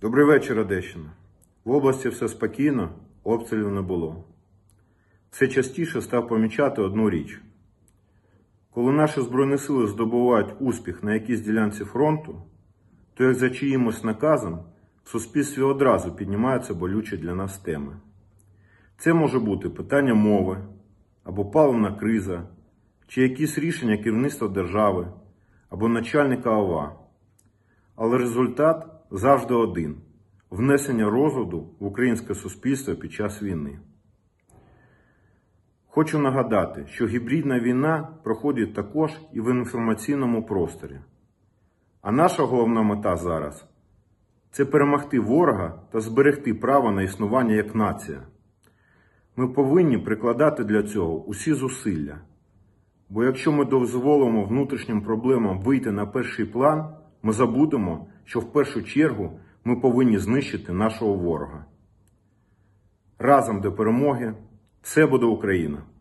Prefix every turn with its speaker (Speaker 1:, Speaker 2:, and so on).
Speaker 1: Добрий вечір, Одещина. В області все спокійно, обстрілів не було. Все частіше став помічати одну річ: коли наші Збройні сили здобувають успіх на якійсь ділянці фронту, то як за чиїмось наказом в суспільстві одразу піднімаються болючі для нас теми. Це може бути питання мови або паливна криза, чи якісь рішення керівництва держави або начальника ОВА. Але результат завжди один внесення розладу в українське суспільство під час війни. Хочу нагадати, що гібридна війна проходить також і в інформаційному просторі. А наша головна мета зараз це перемогти ворога та зберегти право на існування як нація. Ми повинні прикладати для цього усі зусилля. Бо якщо ми дозволимо внутрішнім проблемам вийти на перший план, ми забудемо, що в першу чергу ми повинні знищити нашого ворога. Разом до перемоги! Це буде Україна!